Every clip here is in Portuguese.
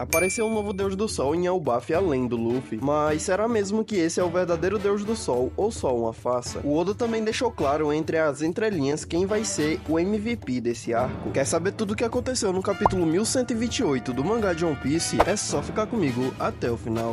Apareceu um novo Deus do Sol em Elbaf além do Luffy, mas será mesmo que esse é o verdadeiro Deus do Sol ou só uma farsa? O Oda também deixou claro entre as entrelinhas quem vai ser o MVP desse arco. Quer saber tudo o que aconteceu no capítulo 1128 do mangá de One Piece? É só ficar comigo até o final.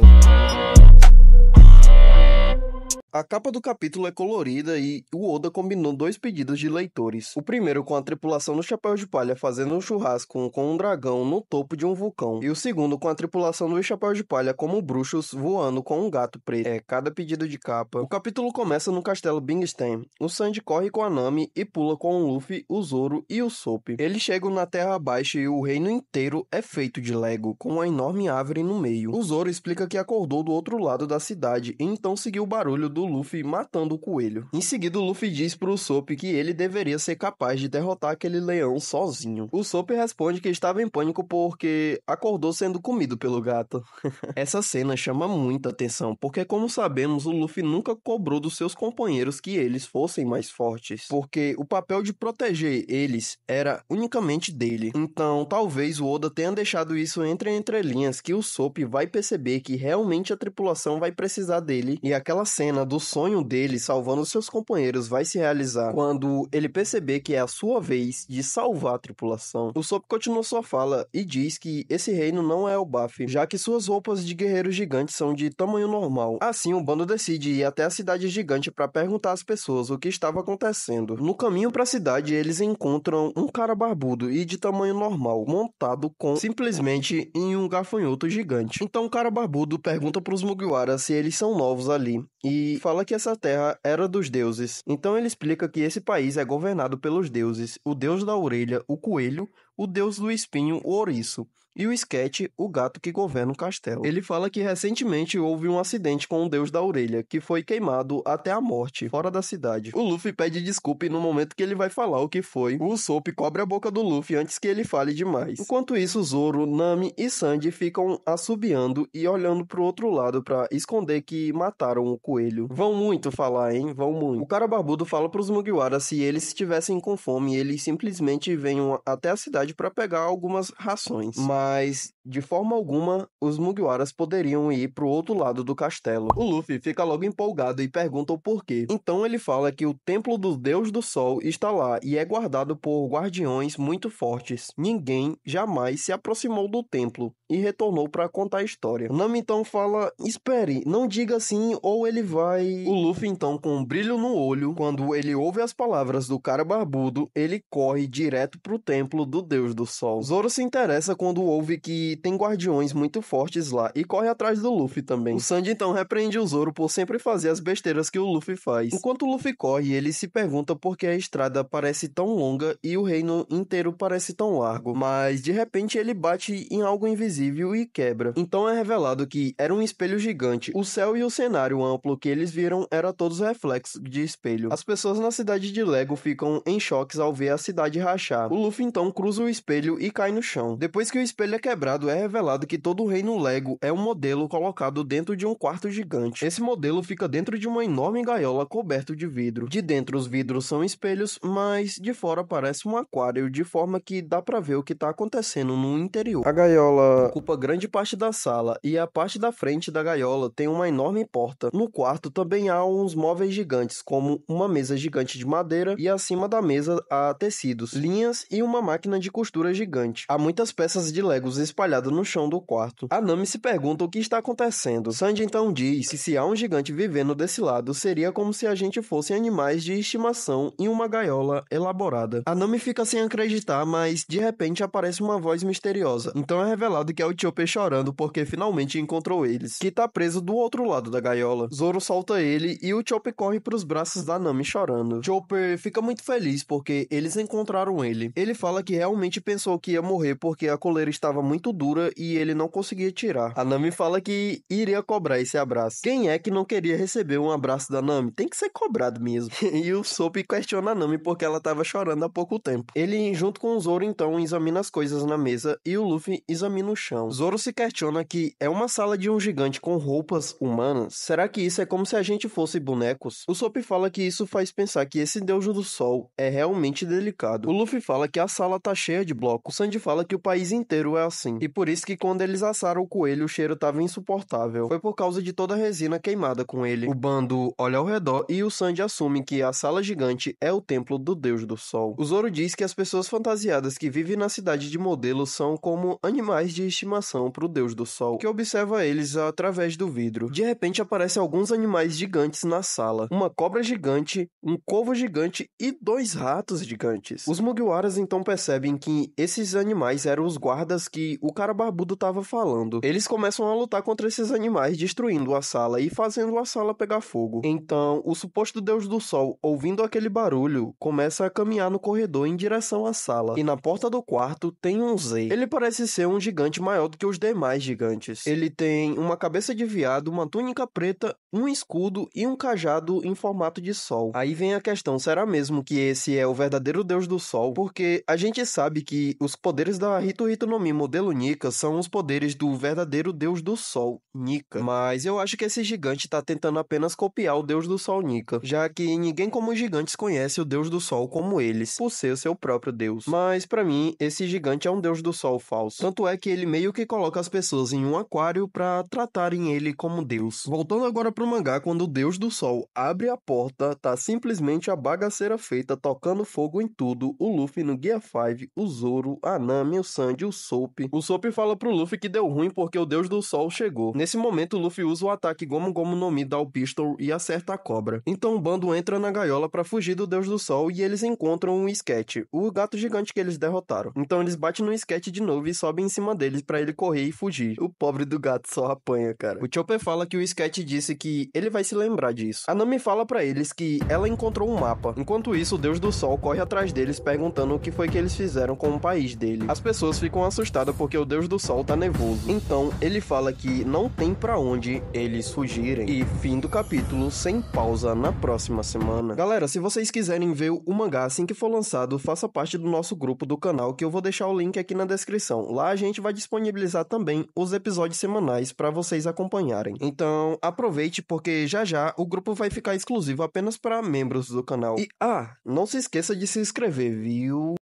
A capa do capítulo é colorida e o Oda combinou dois pedidos de leitores. O primeiro com a tripulação no chapéu de palha fazendo um churrasco com um dragão no topo de um vulcão. E o segundo com a tripulação do chapéu de palha como bruxos voando com um gato preto. É cada pedido de capa. O capítulo começa no castelo Bingstein. O Sandy corre com a Nami e pula com o Luffy, o Zoro e o Sop. Eles chegam na Terra baixa e o reino inteiro é feito de Lego, com uma enorme árvore no meio. O Zoro explica que acordou do outro lado da cidade e então seguiu o barulho do Luffy matando o coelho. Em seguida, o Luffy diz pro Sop que ele deveria ser capaz de derrotar aquele leão sozinho. O Sop responde que estava em pânico porque acordou sendo comido pelo gato. Essa cena chama muita atenção, porque como sabemos, o Luffy nunca cobrou dos seus companheiros que eles fossem mais fortes, porque o papel de proteger eles era unicamente dele. Então, talvez o Oda tenha deixado isso entre entrelinhas que o Sop vai perceber que realmente a tripulação vai precisar dele e aquela cena do sonho dele salvando seus companheiros vai se realizar quando ele perceber que é a sua vez de salvar a tripulação, o Sop continua sua fala e diz que esse reino não é o Baf, já que suas roupas de guerreiros gigantes são de tamanho normal. Assim, o bando decide ir até a cidade gigante para perguntar às pessoas o que estava acontecendo. No caminho para a cidade, eles encontram um cara barbudo e de tamanho normal, montado com simplesmente em um gafanhoto gigante. Então, o cara barbudo pergunta para os Mugiwara se eles são novos ali e fala que essa terra era dos deuses. Então ele explica que esse país é governado pelos deuses, o deus da orelha, o coelho, o Deus do Espinho, o Ouriço, e o esquete O Gato que Governa o Castelo. Ele fala que recentemente houve um acidente com o Deus da Orelha, que foi queimado até a morte, fora da cidade. O Luffy pede desculpa no momento que ele vai falar o que foi. O Usopp cobre a boca do Luffy antes que ele fale demais. Enquanto isso, Zoro, Nami e Sanji ficam assobiando e olhando pro outro lado para esconder que mataram o coelho. Vão muito falar, hein? Vão muito. O cara barbudo fala pros Mugiwara se eles estivessem com fome, eles simplesmente venham até a cidade cidade para pegar algumas rações, mas de forma alguma os Mugiwaras poderiam ir para o outro lado do castelo. O Luffy fica logo empolgado e pergunta o porquê. Então ele fala que o templo do Deus do Sol está lá e é guardado por guardiões muito fortes. Ninguém jamais se aproximou do templo e retornou para contar a história. O Nami então fala: "Espere, não diga assim ou ele vai". O Luffy então com um brilho no olho, quando ele ouve as palavras do cara barbudo, ele corre direto pro templo do Deus Deus do Sol. Zoro se interessa quando ouve que tem guardiões muito fortes lá e corre atrás do Luffy também. O Sanji então repreende o Zoro por sempre fazer as besteiras que o Luffy faz. Enquanto o Luffy corre, ele se pergunta por que a estrada parece tão longa e o reino inteiro parece tão largo, mas de repente ele bate em algo invisível e quebra. Então é revelado que era um espelho gigante. O céu e o cenário amplo que eles viram era todos reflexos de espelho. As pessoas na cidade de Lego ficam em choques ao ver a cidade rachar. O Luffy então cruza o o espelho e cai no chão. Depois que o espelho é quebrado, é revelado que todo o reino Lego é um modelo colocado dentro de um quarto gigante. Esse modelo fica dentro de uma enorme gaiola coberta de vidro. De dentro os vidros são espelhos, mas de fora parece um aquário, de forma que dá para ver o que tá acontecendo no interior. A gaiola ocupa grande parte da sala e a parte da frente da gaiola tem uma enorme porta. No quarto também há uns móveis gigantes, como uma mesa gigante de madeira e acima da mesa há tecidos, linhas e uma máquina de costura gigante. Há muitas peças de Legos espalhadas no chão do quarto. A Nami se pergunta o que está acontecendo. Sandy então diz que se há um gigante vivendo desse lado, seria como se a gente fosse animais de estimação em uma gaiola elaborada. A Nami fica sem acreditar, mas de repente aparece uma voz misteriosa. Então é revelado que é o Chopper chorando porque finalmente encontrou eles, que tá preso do outro lado da gaiola. Zoro solta ele e o Chopper corre para os braços da Nami chorando. Chopper fica muito feliz porque eles encontraram ele. Ele fala que realmente é realmente pensou que ia morrer porque a coleira estava muito dura e ele não conseguia tirar. A Nami fala que iria cobrar esse abraço. Quem é que não queria receber um abraço da Nami? Tem que ser cobrado mesmo. e o Soap questiona a Nami porque ela estava chorando há pouco tempo. Ele, junto com o Zoro, então, examina as coisas na mesa e o Luffy examina o chão. Zoro se questiona que é uma sala de um gigante com roupas humanas. Será que isso é como se a gente fosse bonecos? O Soap fala que isso faz pensar que esse deus do sol é realmente delicado. O Luffy fala que a sala tá cheia cheia de bloco. O Sandy fala que o país inteiro é assim, e por isso que quando eles assaram o coelho, o cheiro tava insuportável. Foi por causa de toda a resina queimada com ele. O bando olha ao redor e o Sandy assume que a sala gigante é o templo do deus do sol. O Zoro diz que as pessoas fantasiadas que vivem na cidade de Modelo são como animais de estimação pro deus do sol, que observa eles através do vidro. De repente aparecem alguns animais gigantes na sala: uma cobra gigante, um corvo gigante e dois ratos gigantes. Os Mugiwaras então percebem que esses animais eram os guardas que o cara barbudo tava falando. Eles começam a lutar contra esses animais, destruindo a sala e fazendo a sala pegar fogo. Então, o suposto deus do sol, ouvindo aquele barulho, começa a caminhar no corredor em direção à sala. E na porta do quarto tem um Z. Ele parece ser um gigante maior do que os demais gigantes. Ele tem uma cabeça de viado, uma túnica preta, um escudo e um cajado em formato de sol. Aí vem a questão, será mesmo que esse é o verdadeiro deus do sol? Porque a gente sabe sabe que os poderes da Hito Hito no Mi modelo Nika são os poderes do verdadeiro deus do sol, Nika. Mas eu acho que esse gigante tá tentando apenas copiar o deus do sol, Nika, já que ninguém como os gigantes conhece o deus do sol como eles, por ser o seu próprio deus. Mas para mim, esse gigante é um deus do sol falso. Tanto é que ele meio que coloca as pessoas em um aquário para tratarem ele como deus. Voltando agora pro mangá, quando o deus do sol abre a porta, tá simplesmente a bagaceira feita tocando fogo em tudo, o Luffy no Gear 5, o Zoro, a Nami, o Sanji, o Soap. O Soap fala pro Luffy que deu ruim porque o Deus do Sol chegou. Nesse momento, o Luffy usa o ataque Gomu Gomu no Mi da Pistol e acerta a cobra. Então o bando entra na gaiola para fugir do Deus do Sol e eles encontram um Sketch, o gato gigante que eles derrotaram. Então eles batem no Sketch de novo e sobem em cima deles para ele correr e fugir. O pobre do gato só apanha, cara. O Chopper fala que o Sketch disse que ele vai se lembrar disso. A Nami fala para eles que ela encontrou um mapa. Enquanto isso, o Deus do Sol corre atrás deles perguntando o que foi que eles fizeram fizeram com o país dele. As pessoas ficam assustadas porque o Deus do Sol tá nervoso. Então, ele fala que não tem para onde eles fugirem. E fim do capítulo, sem pausa, na próxima semana. Galera, se vocês quiserem ver o mangá assim que for lançado, faça parte do nosso grupo do canal, que eu vou deixar o link aqui na descrição. Lá a gente vai disponibilizar também os episódios semanais para vocês acompanharem. Então, aproveite porque já já o grupo vai ficar exclusivo apenas para membros do canal. E ah, não se esqueça de se inscrever, viu?